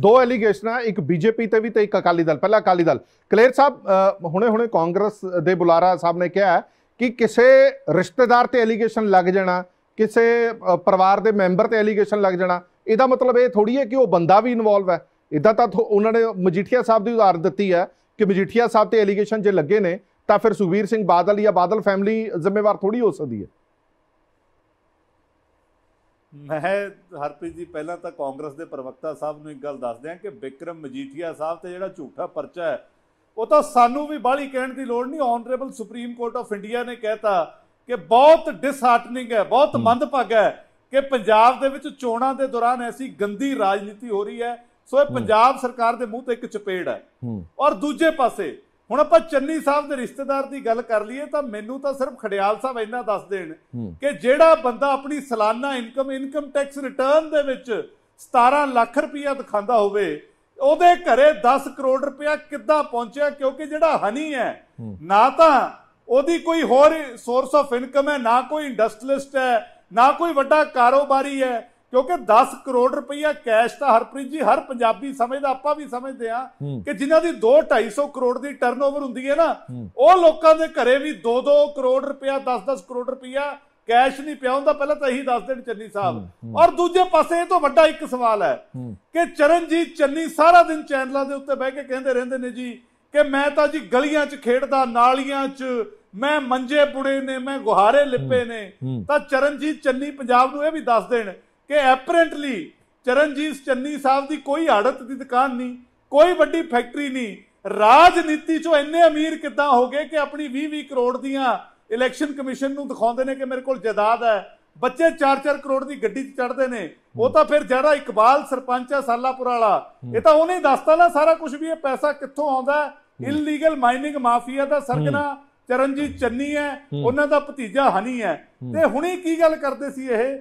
ਦੋ ਆ ਇੱਕ ਬੀਜੇਪੀ ਤੇ ਵੀ ਤੇ ਇੱਕ ਅਕਾਲੀ ਦਲ ਪਹਿਲਾ ਅਕਾਲੀ ਦਲ ਕਲੇਰ ਸਾਹਿਬ ਹੁਣੇ-ਹੁਣੇ ਕਾਂਗਰਸ ਦੇ ਬੁਲਾਰਾ ਸਾਹਿਬ ਨੇ ਕਿਹਾ ਕਿ ਕਿਸੇ ਰਿਸ਼ਤੇਦਾਰ ਤੇ ਐਲੀਗੇਸ਼ਨ ਲੱਗ ਜਾਣਾ ਕਿਸੇ ਪਰਿਵਾਰ ਦੇ ਮੈਂਬਰ ਤੇ ਐਲੀਗੇਸ਼ਨ ਲੱਗ ਜਾਣਾ ਇਹਦਾ ਮਤਲਬ ਇਹ ਥੋੜੀ ਹੈ ਕਿ ਉਹ ਬੰਦਾ ਵੀ ਇਨਵੋਲਵ ਹੈ ਇਦਾਂ ਤਾਂ ਉਹਨਾਂ ਨੇ ਮਜੀਠੀਆ ਸਾਹਿਬ ਦੀ ਉਦਾਹਰਨ ਦਿੱਤੀ ਹੈ ਕਿ ਮਜੀਠੀਆ ਸਾਹਿਬ ਤੇ ਐਲੀਗੇਸ਼ਨ ਜੇ ਲੱਗੇ ਨੇ ਤਾਂ ਫਿਰ ਸੁਖਵੀਰ ਸਿੰਘ ਬਾਦਲ ਜਾਂ ਬਾਦਲ ਫੈਮਿਲੀ ਜ਼ਿੰਮੇਵਾਰ ਥੋੜੀ ਹੋ ਸਕਦੀ ਹੈ ਮੈਂ ਹਰਪ੍ਰੀਤ ਜੀ ਪਹਿਲਾਂ ਤਾਂ ਕਾਂਗਰਸ ਦੇ ਪ੍ਰਵਕਤਾ ਸਾਹਿਬ ਨੂੰ ਇੱਕ ਗੱਲ ਦੱਸ ਦਿਆਂ ਕਿ ਵਿਕਰਮ ਮਜੀਠੀਆ ਸਾਹਿਬ ਤੇ ਜਿਹੜਾ ਝੂਠਾ ਪਰਚਾ ਹੈ ਉਹ ਤਾਂ ਸਾਨੂੰ ਵੀ ਬਾਲੀ ਕਹਿਣ ਦੀ ਲੋੜ ਨਹੀਂ honourable supreme court of India ਨੇ ਕਹਿਤਾ ਕਿ ਬਹੁਤ ਡਿਸਹਾਰਟਨਿੰਗ ਹੈ ਬਹੁਤ ਮੰਦਭਾਗਾ ਹੈ ਕਿ ਪੰਜਾਬ ਦੇ ਵਿੱਚ ਚੋਣਾਂ ਦੇ ਦੌਰਾਨ ਐਸੀ ਗੰਦੀ ਰਾਜਨੀਤੀ ਹੋ ਰਹੀ ਹੈ ਸੋ ਇਹ ਪੰਜਾਬ ਸਰਕਾਰ ਦੇ ਮੂੰਹ ਤੇ ਇੱਕ ਚਪੇੜ ਹੈ ਔਰ ਦੂਜੇ ਪਾਸੇ ਹੁਣ ਆਪਾਂ ਚੰਨੀ ਸਾਹਿਬ ਦੇ ਰਿਸ਼ਤੇਦਾਰ ਦੀ ਗੱਲ ਕਰ ਲਈਏ ਤਾਂ ਮੈਨੂੰ ਤਾਂ ਸਿਰਫ ਖੜਿਆਲ ਸਾਹਿਬ ਇੰਨਾ ਦੱਸ ਦੇਣ ਕਿ ਜਿਹੜਾ ਬੰਦਾ ਆਪਣੀ ਸਾਲਾਨਾ ਇਨਕਮ ਇਨਕਮ ਟੈਕਸ ਰਿਟਰਨ ਦੇ ਵਿੱਚ 17 ਲੱਖ ਰੁਪਇਆ ਦਿਖਾਉਂਦਾ ਹੋਵੇ ਉਹਦੇ ਘਰੇ 10 ਕਰੋੜ ਰੁਪਇਆ ਕਿੱਦਾਂ ਪਹੁੰਚਿਆ ਕਿਉਂਕਿ ਜਿਹੜਾ ਹਨੀ ਹੈ ਨਾ ਤਾਂ ਉਹਦੀ ਕੋਈ ਹੋਰ ਸੋਰਸ ਆਫ ਇਨਕਮ ਹੈ ਨਾ ਕੋਈ ਇੰਡਸਟਰੀਅਲਿਸਟ ਹੈ ਨਾ ਕੋਈ ਵੱਡਾ ਕਾਰੋਬਾਰੀ ਹੈ ਕਿਉਂਕਿ 10 ਕਰੋੜ ਰੁਪਈਆ ਕੈਸ਼ ਤਾਂ ਹਰਪ੍ਰੀਤ ਜੀ ਹਰ ਪੰਜਾਬੀ ਸਮਝਦਾ ਆਪਾਂ ਵੀ ਸਮਝਦੇ ਆ ਕਿ ਜਿਨ੍ਹਾਂ ਦੀ 2 250 ਕਰੋੜ ਦੀ ਟਰਨਓਵਰ ਹੁੰਦੀ ਹੈ ਨਾ ਉਹ ਲੋਕਾਂ ਦੇ ਘਰੇ ਵੀ 2-2 ਕਰੋੜ ਰੁਪਈਆ 10-10 ਕਰੋੜ ਰੁਪਈਆ ਕੈਸ਼ ਨਹੀਂ ਪਿਆ ਹੁੰਦਾ ਪਹਿਲਾਂ ਤਾਂ ਇਹੀ ਦੱਸ ਦੇਣ ਚੰਨੀ ਸਾਹਿਬ ਔਰ ਦੂਜੇ ਪਾਸੇ ਇਹ ਤੋਂ ਵੱਡਾ ਇੱਕ ਸਵਾਲ ਹੈ ਕਿ ਚਰਨਜੀਤ ਚੰਨੀ ਸਾਰਾ ਦਿਨ ਚੈਨਲਾਂ ਦੇ ਉੱਤੇ ਬਹਿ ਕੇ ਕਹਿੰਦੇ ਰਹਿੰਦੇ ਨੇ ਜੀ ਕਿ ਮੈਂ ਤਾਂ ਜੀ ਗਲੀਆਂ 'ਚ ਖੇਡਦਾ ਨਾਲੀਆਂ 'ਚ ਮੈਂ ਮੰਜੇ ਬੁੜੇ ਨੇ ਮੈਂ ਗੁਹਾਰੇ ਲਿੱਪੇ ਨੇ ਤਾਂ ਚਰਨਜੀਤ ਚੰਨੀ ਪੰਜਾਬ ਨੂੰ ਇਹ ਵੀ ਦੱਸ ਦੇਣ ਕਿ ਐਪਰੈਂਟਲੀ ਚਰਨਜੀਤ ਚੰਨੀ ਸਾਹਿਬ ਦੀ ਕੋਈ ਹੜਤ ਦੀ ਦੁਕਾਨ ਨਹੀਂ ਕੋਈ ਵੱਡੀ ਫੈਕਟਰੀ ਨਹੀਂ ਰਾਜਨੀਤੀ 'ਚੋਂ ਇੰਨੇ ਅਮੀਰ ਕਿੱਦਾਂ ਹੋ ਗਏ ਕਿ ਆਪਣੀ 20-20 ਕਰੋੜ ਦੀਆਂ ਇਲੈਕਸ਼ਨ ਕਮਿਸ਼ਨ ਨੂੰ ਦਿਖਾਉਂਦੇ ਨੇ ਕਿ ਮੇਰੇ ਕੋਲ ਜਾਇਦਾਦ ਹੈ ਬੱਚੇ 4-4 ਕਰੋੜ ਦੀ ਗੱਡੀ 'ਚ ਚੜਦੇ ਨੇ ਉਹ ਤਾਂ ਫਿਰ ਜਿਹੜਾ ਇਕਬਾਲ ਸਰਪੰਚ ਹੈ ਸਾਲਾਪੁਰ ਵਾਲਾ ਇਹ ਤਾਂ ਉਹਨੇ ਦੱਸਤਾ ਨਾ ਸਾਰਾ ਕੁਝ ਵੀ ਇਹ ਪੈਸਾ ਕਿੱਥੋਂ ਆਉਂਦਾ ਇਲੀਗਲ ਮਾਈਨਿੰਗ ਮਾਫੀਆ ਦਾ ਸਰਗਨਾ ਚਰਨਜੀਤ ਚੰਨੀ ਹੈ ਉਹਨਾਂ ਦਾ ਭਤੀਜਾ ਹਨੀ ਹੈ ਤੇ ਹੁਣੇ ਕੀ ਗੱਲ ਕਰਦੇ ਸੀ ਇਹ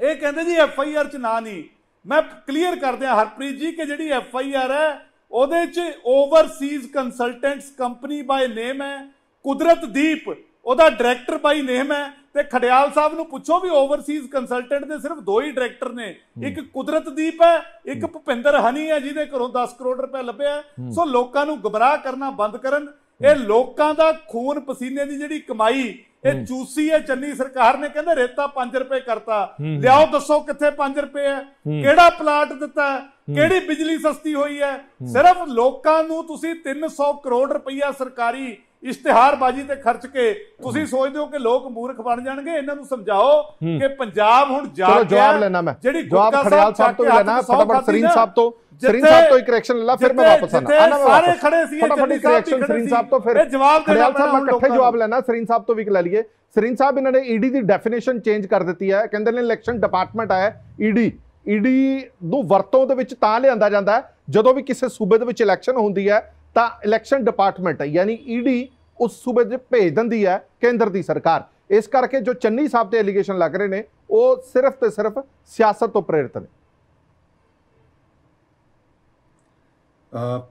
ਇਹ ਕਹਿੰਦੇ ਜੀ ਐਫ ਆਈ ਆਰ ਚ ਨਾ ਨਹੀਂ ਮੈਂ ਕਲੀਅਰ ਕਰ ਦਿਆਂ ਹਰਪ੍ਰੀਤ ਜੀ ਕਿ ਜਿਹੜੀ ਐਫ ਆਈ ਆਰ ਹੈ ਉਹਦੇ ਚ overseas consultants company by name ਹੈ ਕੁਦਰਤ ਦੀਪ ਉਹਦਾ ਡਾਇਰੈਕਟਰ ਬਾਈ ਨੇਮ ਹੈ ਤੇ ਖੜਿਆਲ ਸਾਹਿਬ ਨੂੰ ਪੁੱਛੋ ਵੀ ਓਵਰਸੀਜ਼ ਕੰਸਲਟੈਂਟ ਦੇ ਸਿਰਫ ਦੋ ਹੀ ਡਾਇਰੈਕਟਰ ਨੇ ਇੱਕ ਕੁਦਰਤ ਦੀਪ ਹੈ ਇੱਕ ਭੁਪਿੰਦਰ ਹਨੀ ਹੈ ਜਿਹਦੇ ਘਰੋਂ 10 ਕਰੋੜ ਰੁਪਏ ਲੱਭਿਆ ਸੋ ਲੋਕਾਂ ਨੂੰ ਗਬਰਾਹ ਕਰਨਾ ਬੰਦ ਕਰਨ ਇਹ ਲੋਕਾਂ ਦਾ ਖੂਨ ਪਸੀਨੇ ਦੀ ਜਿਹੜੀ ਕਮਾਈ ਇਹ ਚੂਸੀ ਹੈ ਚੰਨੀ ਸਰਕਾਰ ਨੇ ਕਹਿੰਦੇ ਰੇਤਾ 5 ਰੁਪਏ ਕਰਤਾ ਲਿਆਓ ਦੱਸੋ ਕਿੱਥੇ 5 ਰੁਪਏ ਹੈ ਕਿਹੜਾ ਪਲਾਟ ਦਿੱਤਾ ਕਿਹੜੀ ਬਿਜਲੀ ਸਸਤੀ ਹੋਈ ਹੈ ਸਿਰਫ ਲੋਕਾਂ ਨੂੰ ਤੁਸੀਂ 300 ਕਰੋੜ ਰੁਪਈਆ ਸਰਕਾਰੀ ਇਸ਼ਤਿਹਾਰਬਾਜ਼ੀ ਤੇ ਖਰਚ ਕੇ ਤੁਸੀਂ ਸੋਚਦੇ ਹੋ ਕਿ ਲੋਕ ਮੂਰਖ ਬਣ ਜਾਣਗੇ ਇਹਨਾਂ ਨੂੰ ਸਮਝਾਓ ਕਿ ਪੰਜਾਬ ਹੁਣ ਜਾਗ ਜਵਾਬ ਲੈਣਾ ਮੈਂ ਜਿਹੜੀ ਜਵਾਬ ਖੜਿਆਲ ਸਾਹਿਬ ਤੋਂ ਲੈਣਾ ਫਟਾਫਟ ਸਰੀਨ ਸਾਹਿਬ ਤੋਂ ਸਰੀਨ ਸਾਹਿਬ ਤੋਂ ਇੱਕ ਰਿਐਕਸ਼ਨ ਲੈ ਲਾ ਫਿਰ ਮੈਂ ਵਾਪਸ ਆਣਾ ਸਾਰੇ ਖੜੇ ਸੀ ਫਟਾਫਟ ਇੱਕ ਰਿਐਕਸ਼ਨ ਸਰੀਨ ਸਾਹਿਬ ਤੋਂ ਫਿਰ ਜਵਾਬ ਦੇਣਾ ਸਾਹਿਬ ਮੈਂ ਇਕੱਠੇ ਜਵਾਬ ਲੈਣਾ ਸਰੀਨ ਸਾਹਿਬ ਤੋਂ ਵੀ ਲੈ ਲਈਏ ਸਰੀਨ ਸਾਹਿਬ ਇਹਨਾਂ ਨੇ ਈਡੀ ਦੀ ਡੈਫੀਨੇਸ਼ਨ ਚੇਂਜ ਕਰ ਦਿੱਤੀ ਹੈ ਕਹਿੰਦੇ ਨੇ ਇਲੈਕਸ਼ਨ ਡਿਪਾਰਟਮੈਂਟ ਆਇਆ ਈਡੀ ਈਡੀ ਨੂੰ ਵਰਤੋਂ ਦੇ ਵਿੱਚ ਤਾਂ ਲਿਆਂਦਾ ਜਾਂਦਾ ਜਦੋਂ ਵੀ ਕਿਸੇ ਸੂਬੇ ਦੇ ਵਿੱਚ ਇਲੈਕਸ਼ਨ ਹੁੰਦੀ ਹੈ ਤਾਂ ਇਲੈਕਸ਼ਨ ਡਿਪਾਰਟਮੈਂਟ ਯਾਨੀ ਈਡੀ e ਉਸ ਸੂਬੇ ਦੇ ਭੇਜ ਦਿੰਦੀ ਹੈ ਕੇਂਦਰ ਦੀ ਸਰਕਾਰ ਇਸ ਕਰਕੇ ਜੋ ਚੰਨੀ ਸਾਹਿਬ ਤੇ ਅਲੀਗੇਸ਼ਨ ਲੱਗ ਰਹੇ ਨੇ ਉਹ ਸਿਰਫ ਤੇ ਸਿਰਫ ਸਿਆਸਤ ਤੋਂ ਪ੍ਰੇਰਿਤ ਨੇ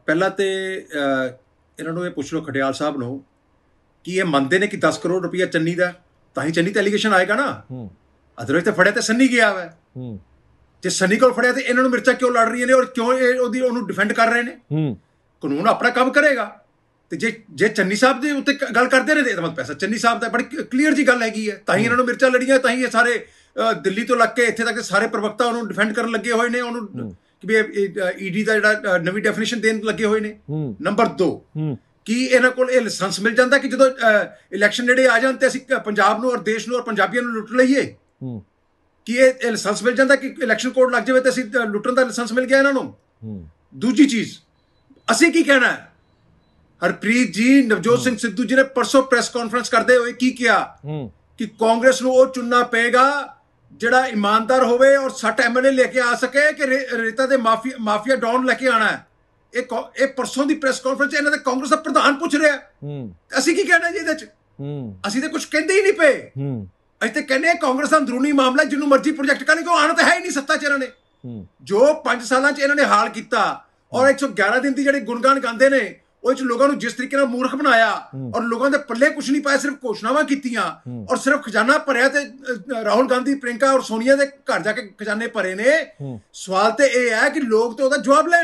ਪਹਿਲਾਂ ਤੇ ਇਹਨਾਂ ਨੂੰ ਇਹ ਪੁੱਛ ਲਓ ਖਟਿਆਲ ਸਾਹਿਬ ਨੂੰ ਕਿ ਇਹ ਮੰਨਦੇ ਨੇ ਕਿ 10 ਕਰੋੜ ਰੁਪਇਆ ਚੰਨੀ ਦਾ ਤਾਂ ਹੀ ਚੰਨੀ ਤੇ ਅਲੀਗੇਸ਼ਨ ਆਏਗਾ ਨਾ ਵਿੱਚ ਤੇ ਫੜਿਆ ਤੇ ਸੰਨੀ ਗਿਆ ਹੂੰ ਜੇ ਸੰਨੀ ਕੋਲ ਫੜਿਆ ਤੇ ਇਹਨਾਂ ਨੂੰ ਮਿਰਚਾ ਕਿਉਂ ਲੜ ਰਹੀਆਂ ਨੇ ਔਰ ਕਿਉਂ ਇਹ ਉਹਦੀ ਉਹਨੂੰ ਡਿਫੈਂਡ ਕਰ ਰਹੇ ਨੇ ਹੂੰ ਕਾਨੂੰਨ ਆਪਣਾ ਕੰਮ ਕਰੇਗਾ ਤੇ ਜੇ ਜੇ ਚੰਨੀ ਸਾਹਿਬ ਦੇ ਉੱਤੇ ਗੱਲ ਕਰਦੇ ਰਹੇ ਤਾਂ ਪੈਸਾ ਚੰਨੀ ਸਾਹਿਬ ਦਾ ਬੜੀ ਕਲੀਅਰ ਜੀ ਗੱਲ ਹੈਗੀ ਹੈ ਤਾਂ ਹੀ ਇਹਨਾਂ ਨੂੰ ਮਿਰਚਾਂ ਲੜੀਆਂ ਤਾਂ ਹੀ ਇਹ ਸਾਰੇ ਦਿੱਲੀ ਤੋਂ ਲੱਗ ਕੇ ਇੱਥੇ ਤੱਕ ਸਾਰੇ ਪ੍ਰਵਕਤਾ ਉਹਨੂੰ ਡਿਫੈਂਡ ਕਰਨ ਲੱਗੇ ਹੋਏ ਨੇ ਉਹਨੂੰ ਕਿ ਵੀ ਈਡੀ e ਦਾ ਜਿਹੜਾ ਨਵੀਂ ਡੈਫੀਨੇਸ਼ਨ ਦੇਣ ਲੱਗੇ ਹੋਏ ਨੇ ਨੰਬਰ 2 ਕੀ ਇਹਨਾਂ ਕੋਲ ਇਹ ਲਾਇਸੈਂਸ ਮਿਲ ਜਾਂਦਾ ਕਿ ਜਦੋਂ ਇਲੈਕਸ਼ਨ ਨੇੜੇ ਆ ਜਾਂਦੇ ਤੇ ਅਸੀਂ ਪੰਜਾਬ ਨੂੰ ਔਰ ਦੇਸ਼ ਨੂੰ ਔਰ ਪੰਜਾਬੀਆਂ ਨੂੰ ਲੁੱਟ ਲਈਏ ਕੀ ਇਹ ਲਾਇਸੈਂਸ ਮਿਲ ਜਾਂਦਾ ਕਿ ਇਲੈਕਸ਼ਨ ਕੋਡ ਲੱਗ ਜਾਵੇ ਤੇ ਅਸੀਂ ਲੁੱਟਣ ਦਾ ਲਾਇਸੈਂਸ ਮਿਲ ਗਿਆ ਇਹਨਾਂ ਨੂੰ ਦੂਜੀ ਚੀਜ਼ ਅਸੀਂ ਕੀ ਕਹਿਣਾ ਹੈ ਹਰਪ੍ਰੀਤ ਜੀ ਨਵਜੋਤ ਸਿੰਘ ਸਿੱਧੂ ਜੀ ਨੇ ਪਰਸੋਂ ਪ੍ਰੈਸ ਕਾਨਫਰੰਸ ਕਰਦੇ ਹੋਏ ਕੀ ਕਿਹਾ ਕਿ ਕਾਂਗਰਸ ਨੂੰ ਉਹ ਚੁਣਨਾ ਪਏਗਾ ਜਿਹੜਾ ਇਮਾਨਦਾਰ ਹੋਵੇ ਔਰ 60 ਐਮਐਲਏ ਲੈ ਕੇ ਆ ਸਕੇ ਕਿ ਰੇਤਾ ਦੇ ਮਾਫੀਆ ਮਾਫੀਆ ਡਾਊਨ ਲੈ ਕੇ ਆਣਾ ਇਹ ਇਹ ਪਰਸੋਂ ਦੀ ਪ੍ਰੈਸ ਕਾਨਫਰੰਸ ਇਹਨਾਂ ਦੇ ਕਾਂਗਰਸ ਦਾ ਪ੍ਰਧਾਨ ਪੁੱਛ ਰਿਹਾ ਅਸੀਂ ਕੀ ਕਹਿਣਾ ਜੀ ਇਹਦੇ ਚ ਅਸੀਂ ਤਾਂ ਕੁਝ ਕਹਿੰਦੇ ਹੀ ਨਹੀਂ ਪਏ ਅਸੀਂ ਤਾਂ ਕਹਿੰਦੇ ਕਾਂਗਰਸ ਦਾ ਅੰਦਰੂਨੀ ਮਾਮਲਾ ਜਿਹਨੂੰ ਮਰਜ਼ੀ ਪ੍ਰੋਜੈਕਟ ਕਰਨ ਕੋ ਆਣਾ ਤਾਂ ਹੈ ਹੀ ਨਹੀਂ ਸੱਤਾ ਚ ਇਹਨਾਂ ਨੇ ਜੋ 5 ਸਾਲਾਂ ਚ ਇਹਨਾਂ ਨੇ ਹਾਲ ਕੀਤਾ ਔਰ 111 ਦਿਨ ਦੀ ਜਿਹੜੀ ਗੁਣਗਾਨ ਗਾਉਂਦੇ ਨੇ ਉਹ ਚ ਲੋਕਾਂ ਨੂੰ ਜਿਸ ਤਰੀਕੇ ਨਾਲ ਮੂਰਖ ਬਣਾਇਆ ਔਰ ਲੋਕਾਂ ਦੇ ਪੱਲੇ ਕੁਝ ਨਹੀਂ ਪਾਇਆ ਸਿਰਫ ਘੋਸ਼ਣਾਵਾਂ ਕੀਤੀਆਂ ਔਰ ਸਿਰਫ ਖਜ਼ਾਨਾ ਭਰਿਆ ਤੇ ਰਾਹੁਲ ਗਾਂਧੀ ਪ੍ਰਿੰਕਾ ਔਰ ਸੋਨੀਆ ਦੇ ਘਰ ਜਾ ਕੇ ਖਜ਼ਾਨੇ ਭਰੇ ਨੇ ਸਵਾਲ ਤੇ ਇਹ ਹੈ ਕਿ ਲੋਕ ਤੇ ਉਹਦਾ ਜਵਾਬ ਲੈਣ